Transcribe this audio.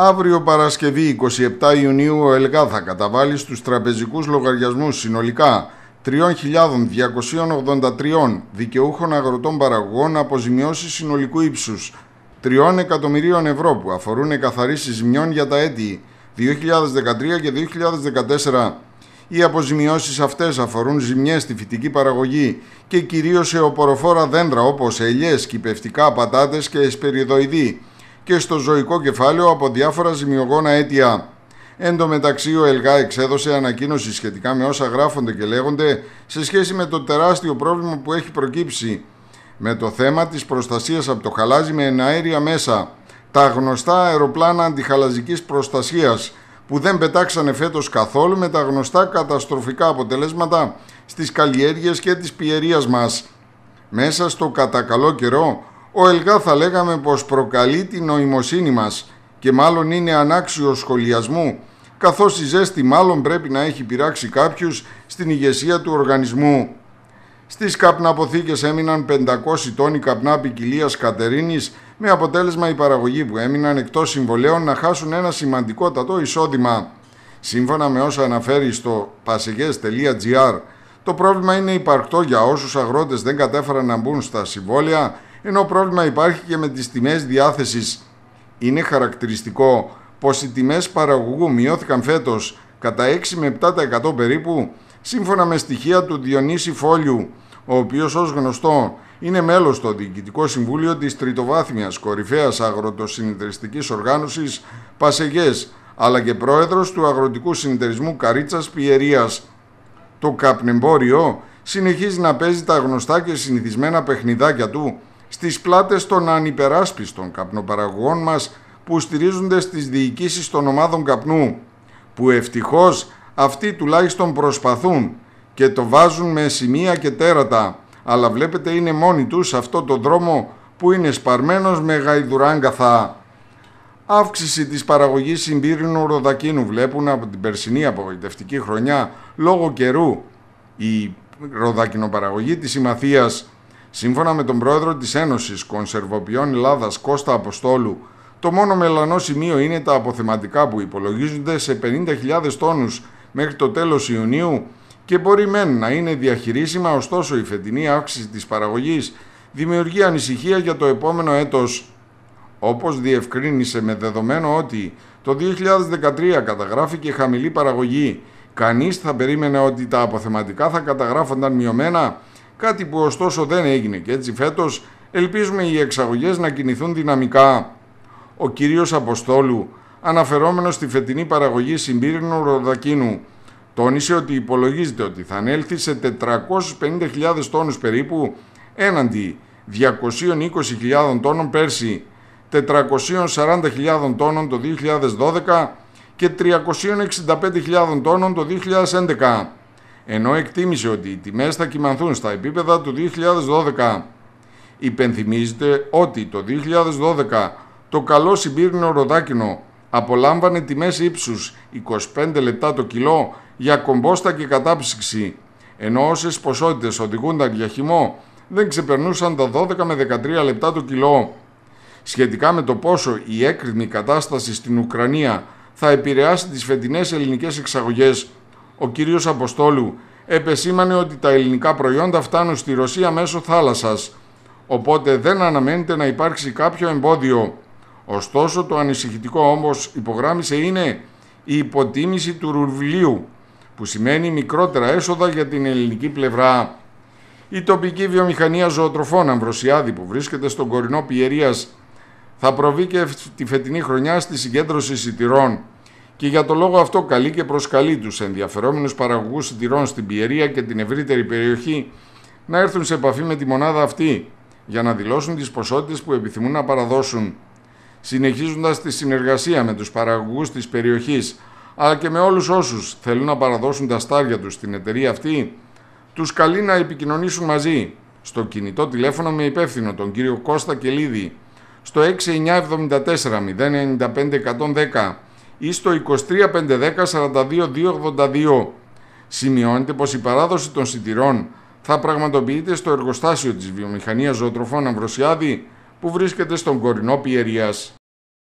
Αύριο Παρασκευή 27 Ιουνίου ο ΕΛΚΑ θα καταβάλει στους τραπεζικούς λογαριασμούς συνολικά 3.283 δικαιούχων αγροτών παραγωγών αποζημιώσεις συνολικού ύψους 3 εκατομμυρίων ευρώ που αφορούν εκαθαρίσεις ζημιών για τα έτη 2013 και 2014. Οι αποζημιώσεις αυτές αφορούν ζημιές στη φυτική παραγωγή και κυρίως σε οποροφόρα δέντρα όπως ελιές, κυπευτικά, πατάτες και εσπεριδοειδή και στο ζωικό κεφάλαιο από διάφορα ζημιογόνα αίτια. Εν τω μεταξύ, ο ΕΛΓΑ εξέδωσε ανακοίνωση σχετικά με όσα γράφονται και λέγονται σε σχέση με το τεράστιο πρόβλημα που έχει προκύψει με το θέμα της προστασίας από το χαλάζι με εναέρια μέσα, τα γνωστά αεροπλάνα αντιχαλαζικής προστασίας που δεν πετάξανε φέτος καθόλου με τα γνωστά καταστροφικά αποτελέσματα στις καλλιέργειες και της πιερίας μας. Μέσα στο κατακαλό καιρό, ο ΕΛΓΑ θα λέγαμε πως προκαλεί την νοημοσύνη μας και μάλλον είναι ανάξιο σχολιασμού, καθώς η ζέστη μάλλον πρέπει να έχει πειράξει κάποιους στην ηγεσία του οργανισμού. Στις καπναποθήκες έμειναν 500 τόνοι καπνά ποικιλίας Κατερίνης, με αποτέλεσμα οι παραγωγοί που έμειναν εκτός συμβολέων να χάσουν ένα σημαντικότατο εισόδημα. Σύμφωνα με όσα αναφέρει στο passeges.gr, το πρόβλημα είναι υπαρκτό για όσους αγρότες δεν κατέφεραν να μπουν στα συμβόλαια ενώ πρόβλημα υπάρχει και με τις τιμές διάθεσης. Είναι χαρακτηριστικό πως οι τιμές παραγωγού μειώθηκαν φέτος κατά 6 με 7% περίπου, σύμφωνα με στοιχεία του Διονύση Φόλιου, ο οποίος ως γνωστό είναι μέλος στο Διοικητικό Συμβούλιο της Τριτοβάθμιας Κορυφαίας Αγροτοσυνεταιριστικής Οργάνωσης Πασεγές, αλλά και πρόεδρος του Αγροτικού Συνεταιρισμού Καρίτσας Πιερίας. Το καπνεμπόριο συνεχίζει να παίζει τα γνωστά και συνηθισμένα παιχνιδάκια του, στις πλάτες των ανυπεράσπιστων καπνοπαραγωγών μας που στηρίζονται στις διοικήσεις των ομάδων καπνού, που ευτυχώς αυτοί τουλάχιστον προσπαθούν και το βάζουν με σημεία και τέρατα, αλλά βλέπετε είναι μόνοι τους αυτό το δρόμο που είναι σπαρμένος με γαϊδουράν καθά. Αύξηση της παραγωγής συμπύρινου ροδακίνου βλέπουν από την περσινή απογοητευτική χρονιά λόγω καιρού η ροδακινοπαραγωγή της Συμμαθίας Σύμφωνα με τον πρόεδρο της Ένωσης Κονσερβοποιών Ελλάδας Κώστα Αποστόλου, το μόνο μελανό σημείο είναι τα αποθεματικά που υπολογίζονται σε 50.000 τόνους μέχρι το τέλος Ιουνίου και μπορεί μεν να είναι διαχειρίσιμα, ωστόσο η φετινή αύξηση της παραγωγής δημιουργεί ανησυχία για το επόμενο έτος. Όπως διευκρίνησε με δεδομένο ότι το 2013 καταγράφηκε χαμηλή παραγωγή, κανείς θα περίμενε ότι τα αποθεματικά θα καταγράφονταν μειωμένα Κάτι που ωστόσο δεν έγινε και έτσι φέτος ελπίζουμε οι εξαγωγές να κινηθούν δυναμικά. Ο κύριος Αποστόλου, αναφερόμενος στη φετινή παραγωγή συμπύρινου ροδακίνου, τόνισε ότι υπολογίζεται ότι θα ανέλθει σε 450.000 τόνους περίπου έναντι 220.000 τόνων πέρσι, 440.000 τόνων το 2012 και 365.000 τόνων το 2011 ενώ εκτίμησε ότι οι τιμές θα κυμανθούν στα επίπεδα του 2012. Υπενθυμίζεται ότι το 2012 το καλό συμπύρινο ροδάκινο απολάμβανε τιμές ύψους 25 λεπτά το κιλό για κομπόστα και κατάψυξη, ενώ όσες ποσότητες οδηγούνταν για χυμό δεν ξεπερνούσαν τα 12 με 13 λεπτά το κιλό. Σχετικά με το πόσο η έκρημη κατάσταση στην Ουκρανία θα επηρεάσει τις φετινές ελληνικές εξαγωγές, ο κύριος Αποστόλου επεσήμανε ότι τα ελληνικά προϊόντα φτάνουν στη Ρωσία μέσω θάλασσας, οπότε δεν αναμένεται να υπάρξει κάποιο εμπόδιο. Ωστόσο, το ανησυχητικό όμως υπογράμμισε είναι η υποτίμηση του ρουβλίου, που σημαίνει μικρότερα έσοδα για την ελληνική πλευρά. Η τοπική βιομηχανία ζωοτροφών Αμβροσιάδη που βρίσκεται στον κορινό Πιερίας θα προβεί και τη φετινή χρονιά στη συγκέντρωση σιτηρών και για το λόγο αυτό καλεί και προσκαλεί τους ενδιαφερόμενους παραγωγούς συντηρών στην Πιερία και την ευρύτερη περιοχή να έρθουν σε επαφή με τη μονάδα αυτή για να δηλώσουν τις ποσότητες που επιθυμούν να παραδώσουν. συνεχίζοντας τη συνεργασία με τους παραγωγούς της περιοχής, αλλά και με όλους όσους θέλουν να παραδώσουν τα στάρια τους στην εταιρεία αυτή, τους καλεί να επικοινωνήσουν μαζί στο κινητό τηλέφωνο με υπεύθυνο τον κύριο Κώστα Κελίδη στο 6974 095 110 ή στο 23.510.42.282. Σημειώνεται πως η παράδοση των σιτηρών θα πραγματοποιείται στο εργοστάσιο της βιομηχανίας ζωοτροφών Αμβροσιάδη που βρίσκεται στον κορινό Πιεριάς.